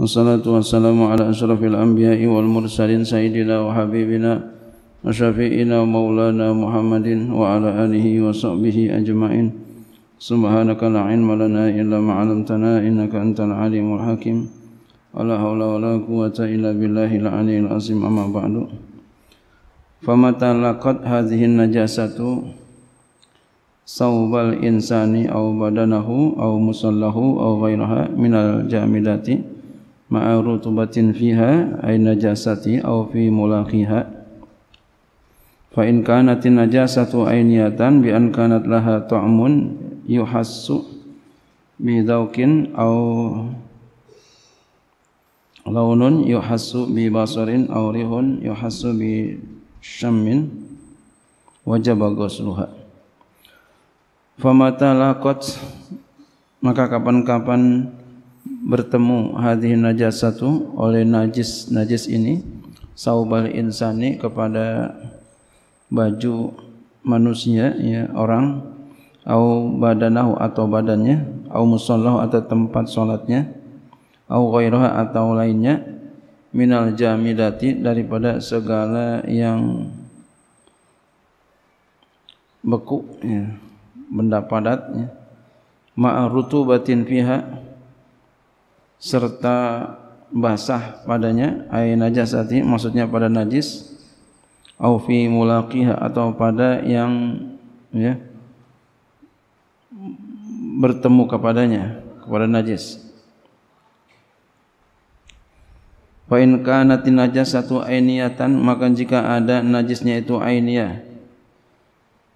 والصلاة والسلام على أشرف الأنبياء والمرسلين سيدنا وحبيبنا وشفيئنا ومولانا محمد وعلى آله وصحبه أجمعين سبحانك لا علم لنا إلا ما علمتنا إنك أنت العليم الحكيم ولا حول ولا قوة إلا بالله العلي العظيم أما بعد فمتى تلقت هذه النجاسة صوب الإنسان أو بدنه أو مصله أو غيرها من الجامدات Ma'arutubatin fiha ay najasati aw fi mulaqiha fa in kanat najasatu ayniatan bi an kanat laha ta'mun yuhassu bi dawkin aw launun yuhassu bi basarin aw rihun yuhassu bi syammin wajib ghusluha famata laqat maka kapan-kapan bertemu hadih najasatu oleh najis najis ini saubal insani kepada baju manusia ya orang au badanahu atau badannya au musallahu atau tempat solatnya au ghairaha atau lainnya minal jamidati daripada segala yang beku ya, benda padat ya. ma'rutubatin fiha serta basah padanya ay najasati maksudnya pada najis au fi mulaqiha atau pada yang ya bertemu kepadanya kepada najis Fa in kanat najasatu ainiyatan maka jika ada najisnya itu ainiyah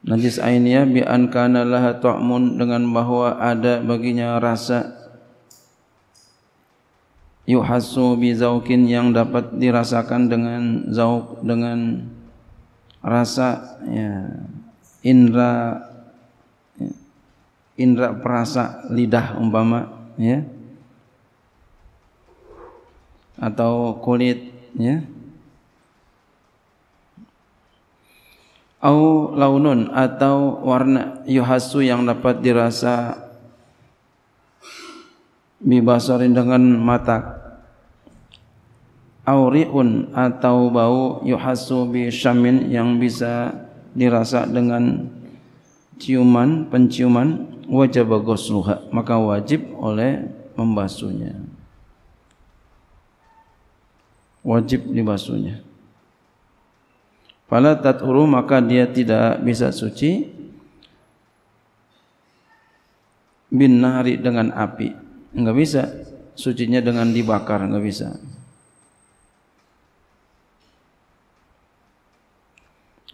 najis ainiyah bi an kana laha ta'mun dengan bahwa ada baginya rasa yuhassu bi zaukin yang dapat dirasakan dengan zauk dengan rasa ya indra indra perasa lidah umpama ya atau kulit ya au launun atau warna yuhassu yang dapat dirasa bibasarin dengan mata auriun atau bau yuhasu bi syamin yang bisa dirasa dengan ciuman penciuman wajib ghusluha maka wajib oleh membasuhnya wajib dibasuhnya fala tatru maka dia tidak bisa suci bin nari dengan api Enggak bisa sucinya dengan dibakar, enggak bisa.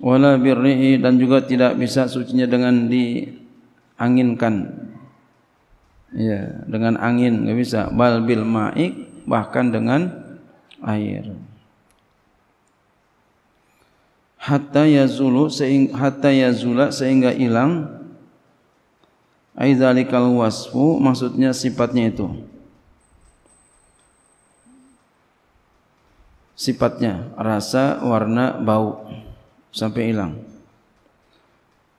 Wala birrihi dan juga tidak bisa sucinya dengan dianginkan. Ya, dengan angin enggak bisa. Bal bil ma'ik bahkan dengan air. Hatta yazulu sehingga hatta yazula sehingga hilang aizalikal wasfu maksudnya sifatnya itu sifatnya rasa warna bau sampai hilang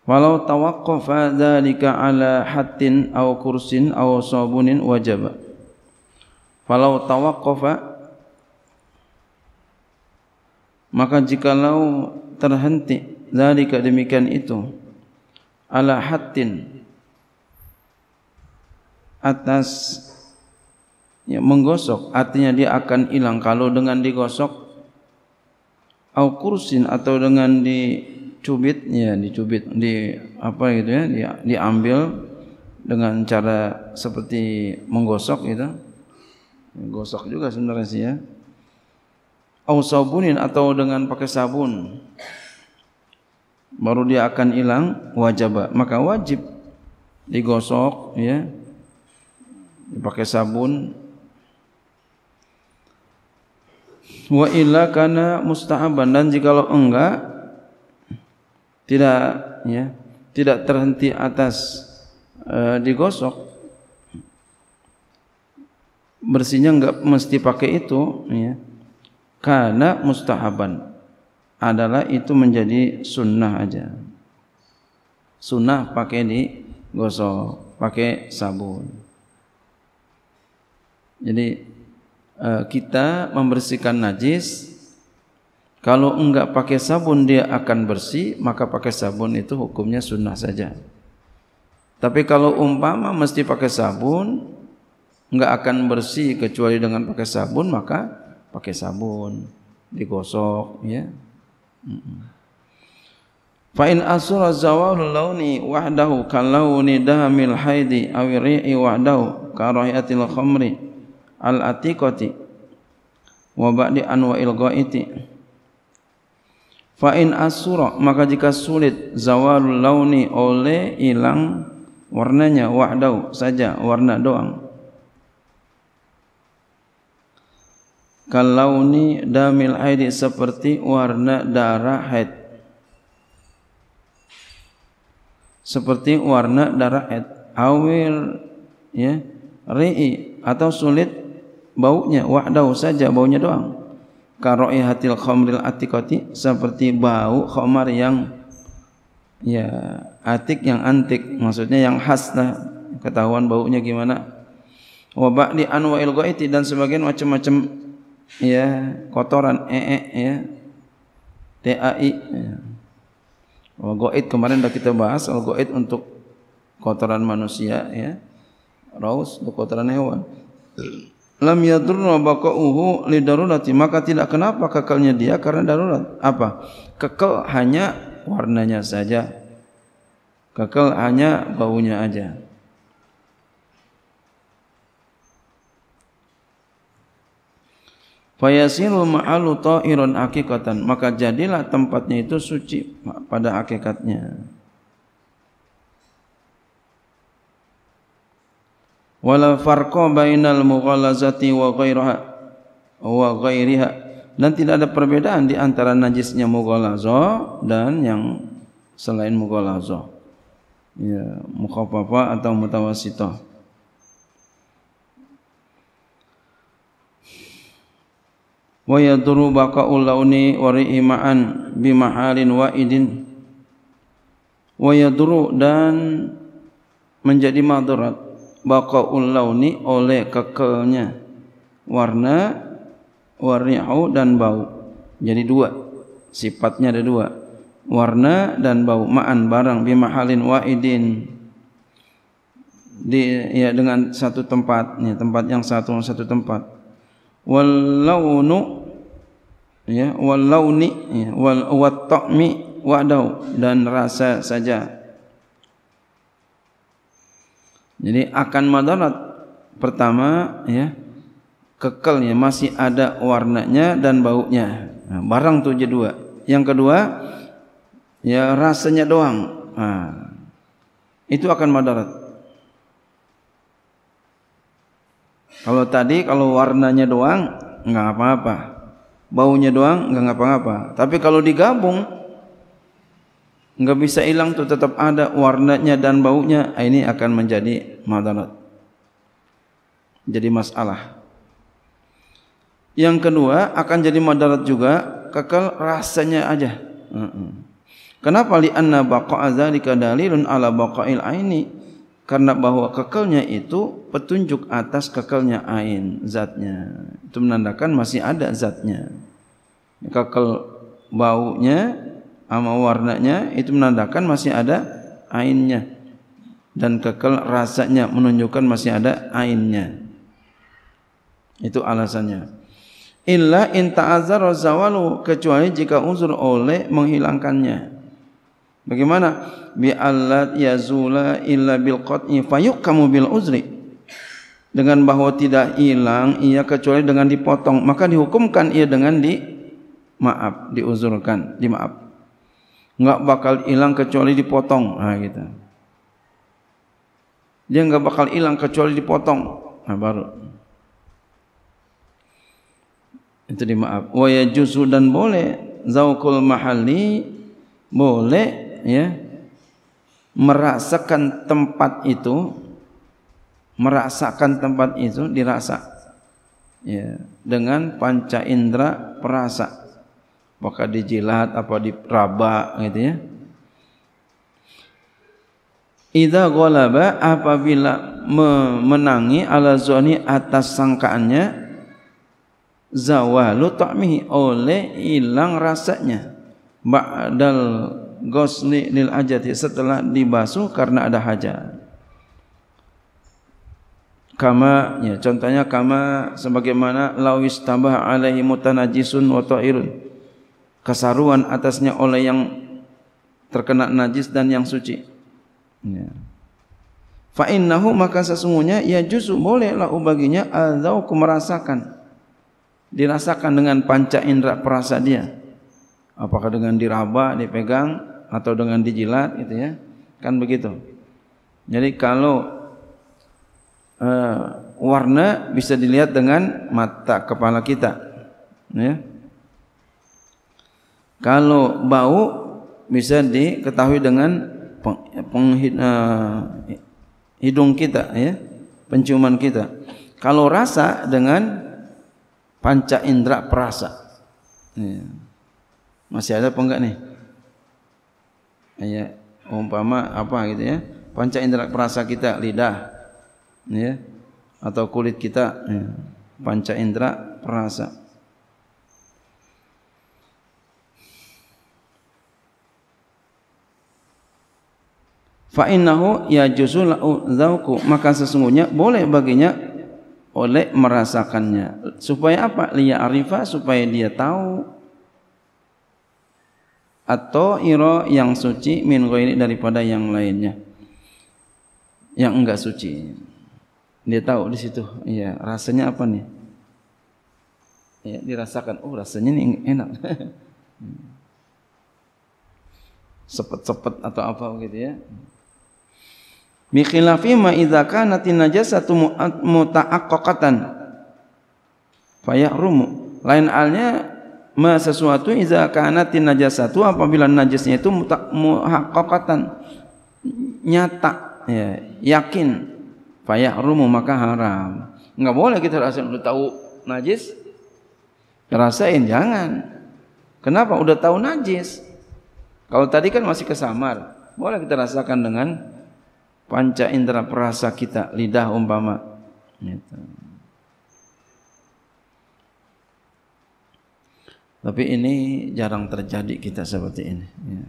walau tawaqqafa dzalika ala hattin aw kursin aw sabunin wajaba walau tawaqqafa maka jikalau terhenti dzalika demikian itu ala hattin atas ya, menggosok artinya dia akan hilang kalau dengan digosok au kursin atau dengan dicubit ya dicubit di apa gitu ya di, diambil dengan cara seperti menggosok gitu gosok juga sebenarnya sih ya au sabunin atau dengan pakai sabun baru dia akan hilang wajib maka wajib digosok ya pakai sabun wa illa kana musta'aban dan jikalau enggak tidak ya tidak terhenti atas e, digosok bersihnya enggak mesti pakai itu ya karena mustahaban adalah itu menjadi sunnah aja sunnah pakai gosok, pakai sabun jadi eh, kita membersihkan najis kalau enggak pakai sabun dia akan bersih, maka pakai sabun itu hukumnya sunnah saja. Tapi kalau umpama mesti pakai sabun enggak akan bersih kecuali dengan pakai sabun, maka pakai sabun digosok ya. Fa in asura zawalul launi wahdahu kalauni damil haidi awri'i wahdahu karahiyatil khamri al-atiqati wa ba'di anwa ilgaiti fa in asura maka jika sulit zawal launi oleh hilang warnanya wahdau saja warna doang kalau ni damil aidi seperti warna darah haid seperti warna darah haid awil ya ri'i atau sulit baunya wa'dau saja baunya doang karoi hatil khomril atikoti seperti bau khomar yang ya atik yang antik maksudnya yang khas lah ketahuan baunya gimana wa ba'di il ghaiti dan sebagian macam-macam ya kotoran ee -e, ya tai ya. wa ghaid kemarin sudah kita bahas al ghaid untuk kotoran manusia ya raus untuk kotoran hewan lam yadurra baqa'uhu li darurati maka tidak kenapa kekalnya dia karena darurat apa kekal hanya warnanya saja kekal hanya baunya aja Fayasiru ma'alu ta'iran akikatan Maka jadilah tempatnya itu suci pada akikatnya wala farqa bainal mughalazati wa ghairaha wa ghairiha dan tidak ada perbedaan di antara najisnya mughalazo dan yang selain mughalazo ya mukhaffafa atau mutawassita wa yadru baqa'ul launi wa ri'iman bi mahalin wa idin wa yadru dan menjadi madarat baqaul launi oleh kekelnya warna warni'u dan bau jadi dua sifatnya ada dua warna dan bau ma'an barang bimahalin mahalin wa'idin di ya dengan satu tempat ya, tempat yang satu satu tempat wal launu ya wal launi ya wal wa ta'mi dan rasa saja Jadi akan madarat pertama ya kekalnya masih ada warnanya dan baunya. Nah, barang tuh jadi dua. Yang kedua ya rasanya doang. Nah, itu akan madarat. Kalau tadi kalau warnanya doang nggak apa-apa, baunya doang nggak apa-apa. Tapi kalau digabung enggak bisa hilang tu tetap ada warnanya dan baunya ah, ini akan menjadi madarat jadi masalah yang kedua akan jadi madarat juga kekal rasanya aja kenapa li anna baqa'a dzalika dalilun ala baqa'il aini karena bahwa kekalnya itu petunjuk atas kekalnya ain zatnya itu menandakan masih ada zatnya kekal baunya sama warnanya itu menandakan masih ada ainnya dan kekal rasanya menunjukkan masih ada ainnya itu alasannya illa in ta'azzara zawalu kecuali jika uzur oleh menghilangkannya bagaimana bi allat yazula illa bil qat'i fayuk kamu bil uzri dengan bahwa tidak hilang ia kecuali dengan dipotong maka dihukumkan ia dengan di maaf diuzurkan dimaaf, dimaaf enggak bakal hilang kecuali dipotong. Nah, gitu. Dia enggak bakal hilang kecuali dipotong. Nah, baru. Itu dimaaf. Wa ya dan boleh zaukul mahalli boleh ya merasakan tempat itu merasakan tempat itu dirasa ya dengan panca indera perasa maka dijilat apa diraba gitu ya. Idza ghalaba apabila menangi ala zani atas sangkaannya zawalu ta'mi oleh hilang rasanya ba'dal ghusli lil ajati setelah dibasuh karena ada hajat. Kama ya contohnya kama sebagaimana lawis tambah alaihi mutanajisun wa ta'irun. Kasaruan atasnya oleh yang terkena najis dan yang suci. Ya. Fa innahu maka sesungguhnya ya juzu bolehlah ubaginya azau ku merasakan dirasakan dengan panca indera perasa dia. Apakah dengan diraba, dipegang atau dengan dijilat gitu ya. Kan begitu. Jadi kalau uh, warna bisa dilihat dengan mata kepala kita. Ya kalau bau bisa diketahui dengan eh, hidung kita ya penciuman kita kalau rasa dengan panca indera perasa ya. masih ada apa enggak nih ya umpama apa gitu ya panca indera perasa kita lidah ya atau kulit kita ya, panca indera perasa fa innahu yajuzu lahu maka sesungguhnya boleh baginya oleh merasakannya supaya apa liya arifa supaya dia tahu atau ira yang suci min ghairi daripada yang lainnya yang enggak suci dia tahu di situ ya rasanya apa nih ya dirasakan oh rasanya ini enak sepet-sepet atau apa gitu ya Bi khilafi ma idza kanat najasatu muta'aqqaqatan fa yahrumu. Lain halnya ma sesuatu idza kanat najasatu apabila najisnya itu muta'aqqaqatan nyata ya, yakin fa maka haram. Enggak boleh kita rasa udah tahu najis rasain jangan. Kenapa udah tahu najis? Kalau tadi kan masih kesamar, boleh kita rasakan dengan panca indera perasa kita lidah umpama gitu. tapi ini jarang terjadi kita seperti ini ya.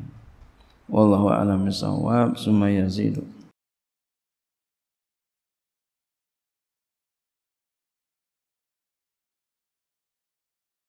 wallahu alam bisawab sumayazidu